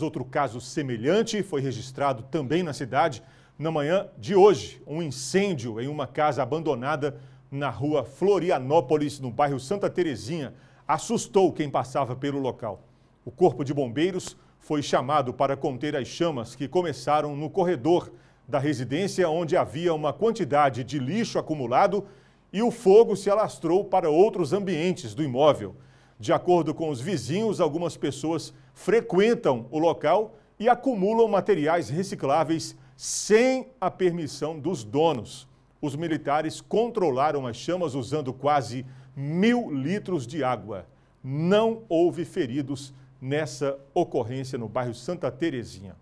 Outro caso semelhante foi registrado também na cidade na manhã de hoje. Um incêndio em uma casa abandonada na rua Florianópolis, no bairro Santa Terezinha, assustou quem passava pelo local. O Corpo de Bombeiros foi chamado para conter as chamas que começaram no corredor da residência, onde havia uma quantidade de lixo acumulado e o fogo se alastrou para outros ambientes do imóvel. De acordo com os vizinhos, algumas pessoas frequentam o local e acumulam materiais recicláveis sem a permissão dos donos. Os militares controlaram as chamas usando quase mil litros de água. Não houve feridos nessa ocorrência no bairro Santa Terezinha.